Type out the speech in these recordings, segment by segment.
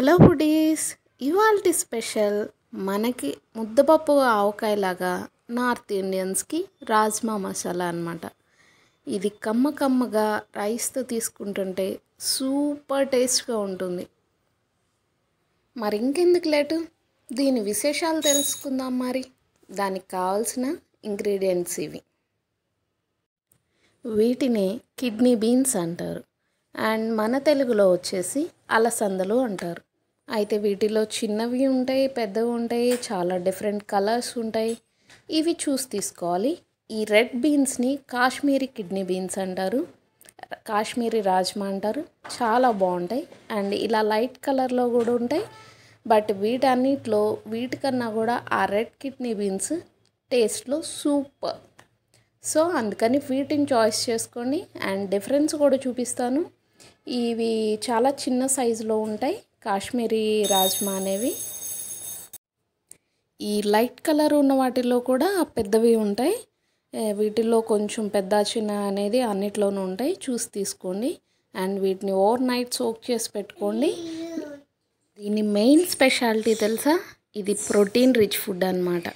hello hoodies ఇవాల్టి special మనకి ముద్దపప్పు ఆవకాయలాగా నార్త్ ఇండియన్స్కి రాజ్మా మసాలా అనమాట ఇది కమ్మ కమ్మగా రైస్తో తీసుకుంటుంటే సూపర్ టేస్ట్గా ఉంటుంది మరి ఇంకెందుకు లేటు దీని విశేషాలు తెలుసుకుందాం మరి దానికి కావాల్సిన ఇంగ్రీడియంట్స్ ఇవి వీటిని కిడ్నీ బీన్స్ అంటారు అండ్ మన తెలుగులో వచ్చేసి అలసందలు అంటారు అయితే వీటిలో చిన్నవి ఉంటాయి పెద్దవి ఉంటాయి చాలా డిఫరెంట్ కలర్స్ ఉంటాయి ఇవి చూసి తీసుకోవాలి ఈ రెడ్ బీన్స్ని కాశ్మీరీ కిడ్నీ బీన్స్ అంటారు కాశ్మీరీ రాజ్మా అంటారు చాలా బాగుంటాయి అండ్ ఇలా లైట్ కలర్లో కూడా ఉంటాయి బట్ వీటన్నిటిలో వీటికన్నా కూడా ఆ రెడ్ కిడ్నీ బీన్స్ టేస్ట్లో సూపర్ సో అందుకని వీటిని చాయిస్ చేసుకోండి అండ్ డిఫరెన్స్ కూడా చూపిస్తాను ఇవి చాలా చిన్న సైజులో ఉంటాయి కాశ్మీరీ రాజ్మా అనేవి ఈ లైట్ కలర్ ఉన్న వాటిల్లో కూడా పెద్దవి ఉంటాయి వీటిల్లో కొంచెం పెద్ద చిన్న అనేది అన్నిట్లోనూ ఉంటాయి చూసి తీసుకోండి అండ్ వీటిని ఓవర్ నైట్ సోక్ చేసి పెట్టుకోండి దీని మెయిన్ స్పెషాలిటీ తెలుసా ఇది ప్రోటీన్ రిచ్ ఫుడ్ అనమాట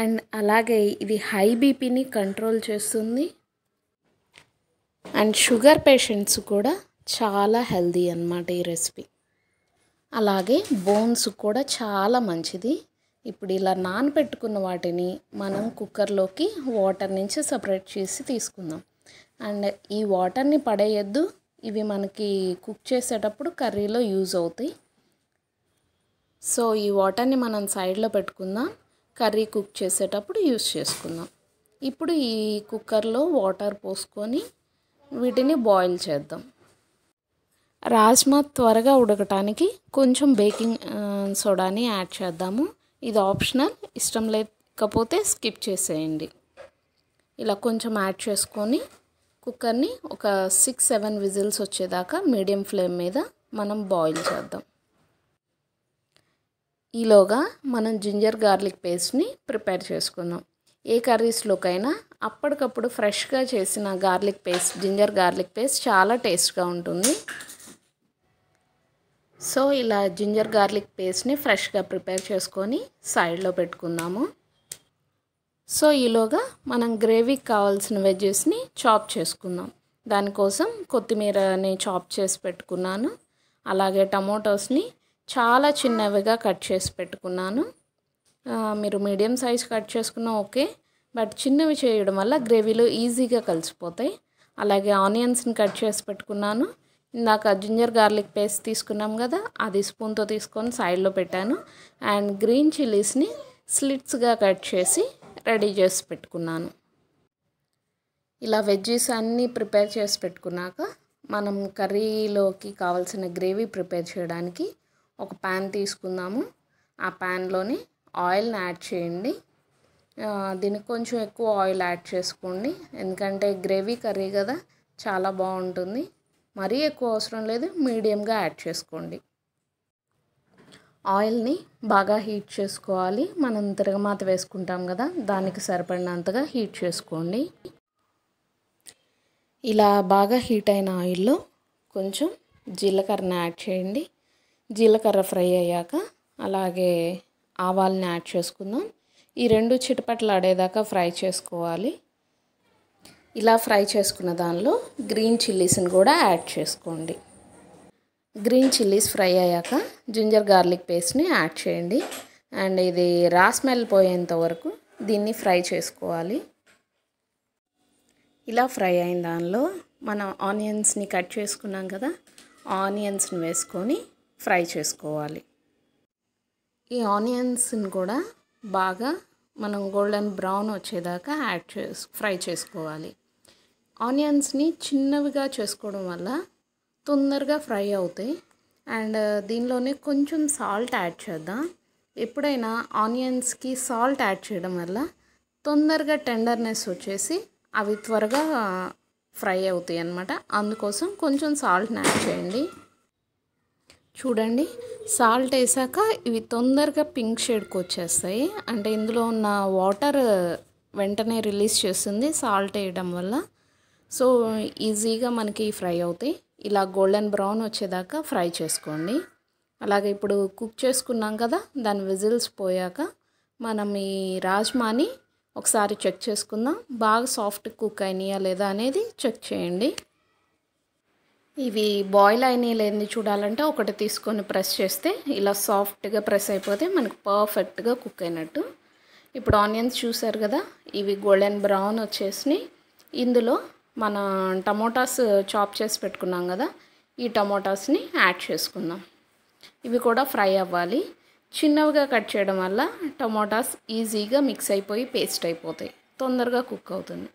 అండ్ అలాగే ఇది హై బీపీని కంట్రోల్ చేస్తుంది అండ్ షుగర్ పేషెంట్స్ కూడా చాలా హెల్దీ అనమాట ఈ రెసిపీ అలాగే బోన్స్ కూడా చాలా మంచిది ఇప్పుడు ఇలా పెట్టుకున్న వాటిని మనం కుక్కర్లోకి వాటర్ నుంచి సపరేట్ చేసి తీసుకుందాం అండ్ ఈ వాటర్ని పడేయద్దు ఇవి మనకి కుక్ చేసేటప్పుడు కర్రీలో యూజ్ అవుతాయి సో ఈ వాటర్ని మనం సైడ్లో పెట్టుకుందాం కర్రీ కుక్ చేసేటప్పుడు యూజ్ చేసుకుందాం ఇప్పుడు ఈ కుక్కర్లో వాటర్ పోసుకొని వీటిని బాయిల్ చేద్దాం రాజ్మా త్వరగా ఉడకటానికి కొంచెం బేకింగ్ సోడాని యాడ్ చేద్దాము ఇది ఆప్షనల్ ఇష్టం లేకపోతే స్కిప్ చేసేయండి ఇలా కొంచెం యాడ్ చేసుకొని కుక్కర్ని ఒక సిక్స్ సెవెన్ విజిల్స్ వచ్చేదాకా మీడియం ఫ్లేమ్ మీద మనం బాయిల్ చేద్దాం ఈలోగా మనం జింజర్ గార్లిక్ పేస్ట్ని ప్రిపేర్ చేసుకుందాం ఏ కర్రీస్లోకైనా అప్పటికప్పుడు ఫ్రెష్గా చేసిన garlic paste ginger garlic paste చాలా టేస్ట్గా ఉంటుంది సో ఇలా జింజర్ గార్లిక్ పేస్ట్ని ఫ్రెష్గా ప్రిపేర్ చేసుకొని సైడ్లో పెట్టుకుందాము సో ఈలోగా మనం గ్రేవీకి కావాల్సిన వెజ్జెస్ని చాప్ చేసుకుందాం దానికోసం కొత్తిమీరని చాప్ చేసి పెట్టుకున్నాను అలాగే టమోటోస్ని చాలా చిన్నవిగా కట్ చేసి పెట్టుకున్నాను మీరు మీడియం సైజ్ కట్ చేసుకున్నా ఓకే బట్ చిన్నవి చేయడం వల్ల గ్రేవీలో ఈజీగా కలిసిపోతాయి అలాగే ఆనియన్స్ని కట్ చేసి పెట్టుకున్నాను ఇందాక జింజర్ గార్లిక్ పేస్ట్ తీసుకున్నాం కదా అది స్పూన్తో తీసుకొని సైడ్లో పెట్టాను అండ్ గ్రీన్ చిల్లీస్ని స్లిట్స్గా కట్ చేసి రెడీ చేసి పెట్టుకున్నాను ఇలా వెజ్జీస్ అన్నీ ప్రిపేర్ చేసి పెట్టుకున్నాక మనం కర్రీలోకి కావాల్సిన గ్రేవీ ప్రిపేర్ చేయడానికి ఒక ప్యాన్ తీసుకుందాము ఆ ప్యాన్లోని ఆయిల్ని యాడ్ చేయండి దీనికి కొంచెం ఎక్కువ ఆయిల్ యాడ్ చేసుకోండి ఎందుకంటే గ్రేవీ కర్రీ కదా చాలా బాగుంటుంది మరీ ఎక్కువ అవసరం లేదు మీడియంగా యాడ్ చేసుకోండి ఆయిల్ని బాగా హీట్ చేసుకోవాలి మనం తిరగమాత వేసుకుంటాం కదా దానికి సరిపడినంతగా హీట్ చేసుకోండి ఇలా బాగా హీట్ అయిన ఆయిల్లో కొంచెం జీలకర్రని యాడ్ చేయండి జీలకర్ర ఫ్రై అయ్యాక అలాగే ఆవాలని యాడ్ చేసుకుందాం ఈ రెండు చిటపట్లు ఆడేదాకా ఫ్రై చేసుకోవాలి ఇలా ఫ్రై చేసుకున్న దానిలో గ్రీన్ చిల్లీస్ని కూడా యాడ్ చేసుకోండి గ్రీన్ చిల్లీస్ ఫ్రై అయ్యాక జింజర్ గార్లిక్ పేస్ట్ని యాడ్ చేయండి అండ్ ఇది రా స్మెల్ పోయేంత వరకు దీన్ని ఫ్రై చేసుకోవాలి ఇలా ఫ్రై అయిన దానిలో మనం ఆనియన్స్ని కట్ చేసుకున్నాం కదా ఆనియన్స్ని వేసుకొని ఫ్రై చేసుకోవాలి ఈ ఆనియన్స్ని కూడా బాగా మనం గోల్డెన్ బ్రౌన్ వచ్చేదాకా యాడ్ చేసు ఫ్రై చేసుకోవాలి ఆనియన్స్ని చిన్నవిగా చేసుకోవడం వల్ల తొందరగా ఫ్రై అవుతాయి అండ్ uh, దీనిలోనే కొంచెం సాల్ట్ యాడ్ చేద్దాం ఎప్పుడైనా ఆనియన్స్కి సాల్ట్ యాడ్ చేయడం వల్ల తొందరగా టెండర్నెస్ వచ్చేసి అవి త్వరగా uh, ఫ్రై అవుతాయి అన్నమాట అందుకోసం కొంచెం సాల్ట్ని యాడ్ చేయండి చూడండి సాల్ట్ వేసాక ఇవి తొందరగా పింక్ షేడ్కి వచ్చేస్తాయి అంటే ఇందులో ఉన్న వాటర్ uh, వెంటనే రిలీజ్ చేస్తుంది సాల్ట్ వేయడం వల్ల సో ఈజీగా మనకి ఫ్రై అవుతాయి ఇలా గోల్డెన్ బ్రౌన్ వచ్చేదాకా ఫ్రై చేసుకోండి అలాగే ఇప్పుడు కుక్ చేసుకున్నాం కదా దాని విజిల్స్ పోయాక మనం ఈ రాజ్మాని ఒకసారి చెక్ చేసుకుందాం బాగా సాఫ్ట్ కుక్ అయినాయా లేదా అనేది చెక్ చేయండి ఇవి బాయిల్ అయినాయి లేని చూడాలంటే ఒకటి తీసుకొని ప్రెస్ చేస్తే ఇలా సాఫ్ట్గా ప్రెస్ అయిపోతే మనకు పర్ఫెక్ట్గా కుక్ అయినట్టు ఇప్పుడు ఆనియన్స్ చూసారు కదా ఇవి గోల్డెన్ బ్రౌన్ వచ్చేసినాయి ఇందులో మన టమోటాస్ చాప్ చేసి పెట్టుకున్నాం కదా ఈ టమోటాస్ని యాడ్ చేసుకుందాం ఇవి కూడా ఫ్రై అవ్వాలి చిన్నవిగా కట్ చేయడం వల్ల టమోటాస్ ఈజీగా మిక్స్ అయిపోయి పేస్ట్ అయిపోతాయి తొందరగా కుక్ అవుతుంది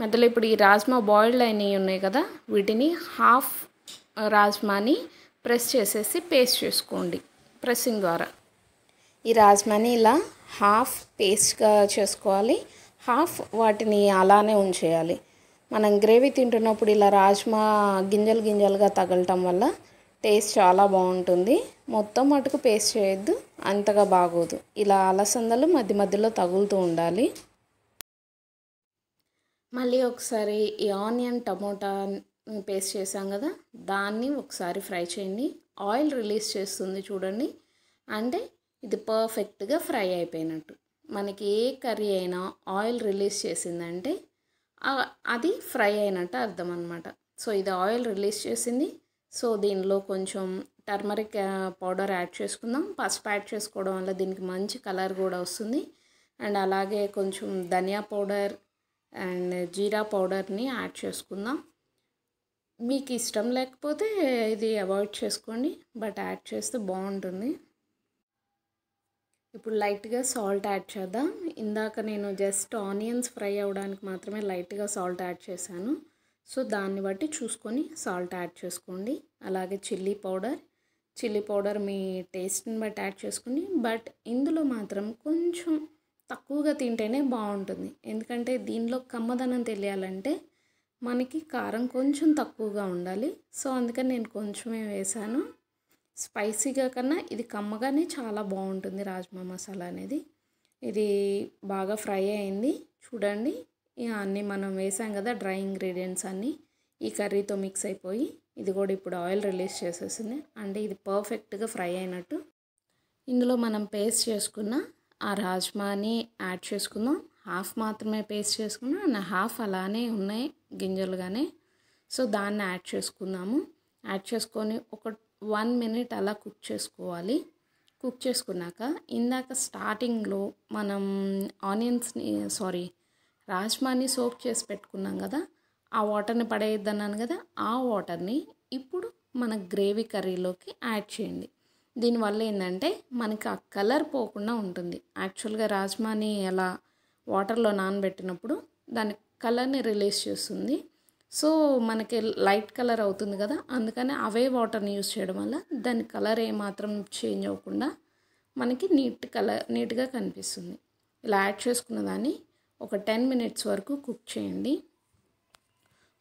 మధ్యలో ఇప్పుడు ఈ రాజ్మా బాయిల్డ్ అయినవి ఉన్నాయి కదా వీటిని హాఫ్ రాజ్మాని ప్రెస్ చేసేసి పేస్ట్ చేసుకోండి ప్రెస్సింగ్ ద్వారా ఈ రాజ్మాని ఇలా హాఫ్ పేస్ట్గా చేసుకోవాలి హాఫ్ వాటిని అలానే ఉంచేయాలి మనం గ్రేవీ తింటున్నప్పుడు ఇలా రాజ్మా గింజలు గింజలుగా తగలటం వల్ల టేస్ట్ చాలా బాగుంటుంది మొత్తం మటుకు పేస్ట్ చేయొద్దు అంతగా బాగోదు ఇలా అలసందలు మధ్య మధ్యలో తగులుతూ ఉండాలి మళ్ళీ ఒకసారి ఈ ఆనియన్ టమోటా పేస్ట్ చేసాం కదా దాన్ని ఒకసారి ఫ్రై చేయండి ఆయిల్ రిలీజ్ చేస్తుంది చూడండి అంటే ఇది పర్ఫెక్ట్గా ఫ్రై అయిపోయినట్టు మనకి ఏ కర్రీ అయినా ఆయిల్ రిలీజ్ చేసిందంటే అది ఫ్రై అయినట్టు అర్థం అనమాట సో ఇది ఆయిల్ రిలీజ్ చేసింది సో దీనిలో కొంచెం టర్మరిక్ పౌడర్ యాడ్ చేసుకుందాం పసుపు యాడ్ చేసుకోవడం వల్ల దీనికి మంచి కలర్ కూడా వస్తుంది అండ్ అలాగే కొంచెం ధనియా పౌడర్ అండ్ జీరా పౌడర్ని యాడ్ చేసుకుందాం మీకు ఇష్టం లేకపోతే ఇది అవాయిడ్ చేసుకోండి బట్ యాడ్ చేస్తే బాగుంటుంది ఇప్పుడు లైట్గా సాల్ట్ యాడ్ చేద్దాం ఇందాక నేను జస్ట్ ఆనియన్స్ ఫ్రై అవ్వడానికి మాత్రమే లైట్గా సాల్ట్ యాడ్ చేశాను సో దాన్ని బట్టి చూసుకొని సాల్ట్ యాడ్ చేసుకోండి అలాగే చిల్లీ పౌడర్ చిల్లీ పౌడర్ మీ టేస్ట్ని బట్టి యాడ్ చేసుకుని బట్ ఇందులో మాత్రం కొంచెం తక్కువగా తింటేనే బాగుంటుంది ఎందుకంటే దీనిలో కమ్మదనం తెలియాలంటే మనకి కారం కొంచెం తక్కువగా ఉండాలి సో అందుకని నేను కొంచెమే వేశాను స్పైసీగా కన్నా ఇది కమ్మగానే చాలా బాగుంటుంది రాజ్మా మసాలా అనేది ఇది బాగా ఫ్రై అయింది చూడండి అన్నీ మనం వేసాం కదా డ్రై ఇంగ్రీడియంట్స్ అన్నీ ఈ కర్రీతో మిక్స్ అయిపోయి ఇది కూడా ఇప్పుడు ఆయిల్ రిలీజ్ చేసేసింది అంటే ఇది పర్ఫెక్ట్గా ఫ్రై అయినట్టు ఇందులో మనం పేస్ట్ చేసుకున్న ఆ రాజ్మాని యాడ్ చేసుకుందాం హాఫ్ మాత్రమే పేస్ట్ చేసుకున్నాం అండ్ హాఫ్ అలానే ఉన్నాయి గింజలుగానే సో దాన్ని యాడ్ చేసుకుందాము యాడ్ చేసుకొని ఒక వన్ మినిట్ అలా కుక్ చేసుకోవాలి కుక్ చేసుకున్నాక ఇందాక స్టార్టింగ్లో మనం ఆనియన్స్ని సారీ రాజ్మాని సోక్ చేసి పెట్టుకున్నాం కదా ఆ వాటర్ని పడేయద్దన్నాను కదా ఆ వాటర్ని ఇప్పుడు మన గ్రేవీ కర్రీలోకి యాడ్ చేయండి దీనివల్ల ఏంటంటే మనకి ఆ కలర్ పోకుండా ఉంటుంది యాక్చువల్గా రాజ్మాని ఎలా వాటర్లో నానబెట్టినప్పుడు దాని కలర్ని రిలీజ్ చేస్తుంది సో మనకి లైట్ కలర్ అవుతుంది కదా అందుకని అవే వాటర్ని యూజ్ చేయడం వల్ల దాని కలర్ ఏమాత్రం చేంజ్ అవ్వకుండా మనకి నీట్ కలర్ నీట్గా కనిపిస్తుంది ఇలా యాడ్ చేసుకున్న దాన్ని ఒక టెన్ మినిట్స్ వరకు కుక్ చేయండి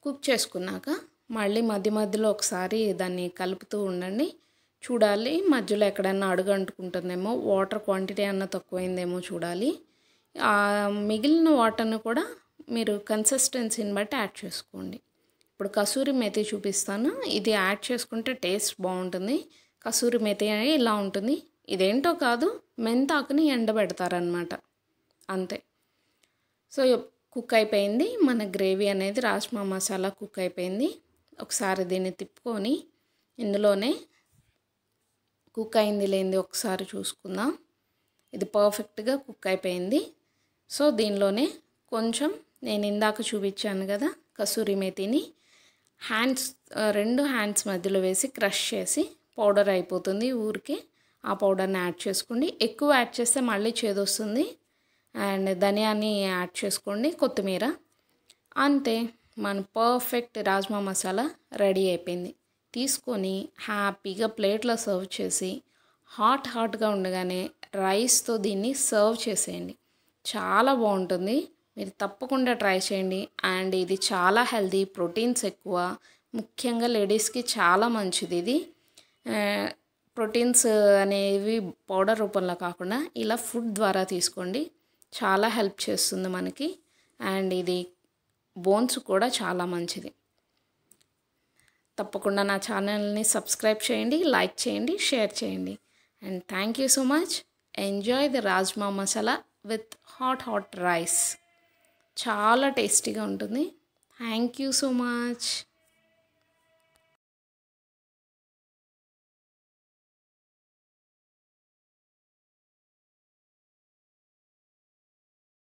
కుక్ చేసుకున్నాక మళ్ళీ మధ్య మధ్యలో ఒకసారి దాన్ని కలుపుతూ ఉండండి చూడాలి మధ్యలో ఎక్కడన్నా అడుగు అంటుకుంటుందేమో వాటర్ క్వాంటిటీ అన్న తక్కువైందేమో చూడాలి మిగిలిన వాటర్ని కూడా మీరు కన్సిస్టెన్సీని బట్టి యాడ్ చేసుకోండి ఇప్పుడు కసూరి మెతి చూపిస్తాను ఇది యాడ్ చేసుకుంటే టేస్ట్ బాగుంటుంది కసూరి మెతి అనేది ఇలా ఉంటుంది ఇదేంటో కాదు మెంతాకుని ఎండబెడతారనమాట అంతే సో కుక్ అయిపోయింది మన గ్రేవీ అనేది రాజ్మా మసాలా కుక్ అయిపోయింది ఒకసారి దీన్ని తిప్పుకొని ఇందులోనే కుక్ అయింది లేనిది ఒకసారి చూసుకుందాం ఇది పర్ఫెక్ట్గా కుక్ అయిపోయింది సో దీనిలోనే కొంచెం నేను ఇందాక చూపించాను కదా కసూరి మేతిని హ్యాండ్స్ రెండు హ్యాండ్స్ మధ్యలో వేసి క్రష్ చేసి పౌడర్ అయిపోతుంది ఊరికే ఆ పౌడర్ని యాడ్ చేసుకోండి ఎక్కువ యాడ్ చేస్తే మళ్ళీ చేదొస్తుంది అండ్ ధనియాన్ని యాడ్ చేసుకోండి కొత్తిమీర అంతే మన పర్ఫెక్ట్ రాజ్మా మసాలా రెడీ అయిపోయింది తీసుకొని హ్యాపీగా ప్లేట్లో సర్వ్ చేసి హాట్ హాట్గా ఉండగానే రైస్తో దీన్ని సర్వ్ చేసేయండి చాలా బాగుంటుంది మీరు తప్పకుండా ట్రై చేయండి అండ్ ఇది చాలా హెల్దీ ప్రోటీన్స్ ఎక్కువ ముఖ్యంగా లేడీస్కి చాలా మంచిది ఇది ప్రోటీన్స్ అనేవి పౌడర్ రూపంలో కాకుండా ఇలా ఫుడ్ ద్వారా తీసుకోండి చాలా హెల్ప్ చేస్తుంది మనకి అండ్ ఇది బోన్స్ కూడా చాలా మంచిది తప్పకుండా నా ఛానల్ని సబ్స్క్రైబ్ చేయండి లైక్ చేయండి షేర్ చేయండి and thank you so much enjoy the rajma masala with hot hot rice చాలా టేస్టీగా ఉంటుంది థ్యాంక్ యూ సో మచ్